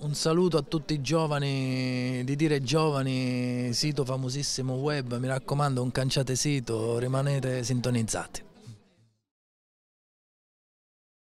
Un saluto a tutti i giovani, di dire giovani, sito famosissimo web, mi raccomando un canciate sito, rimanete sintonizzati.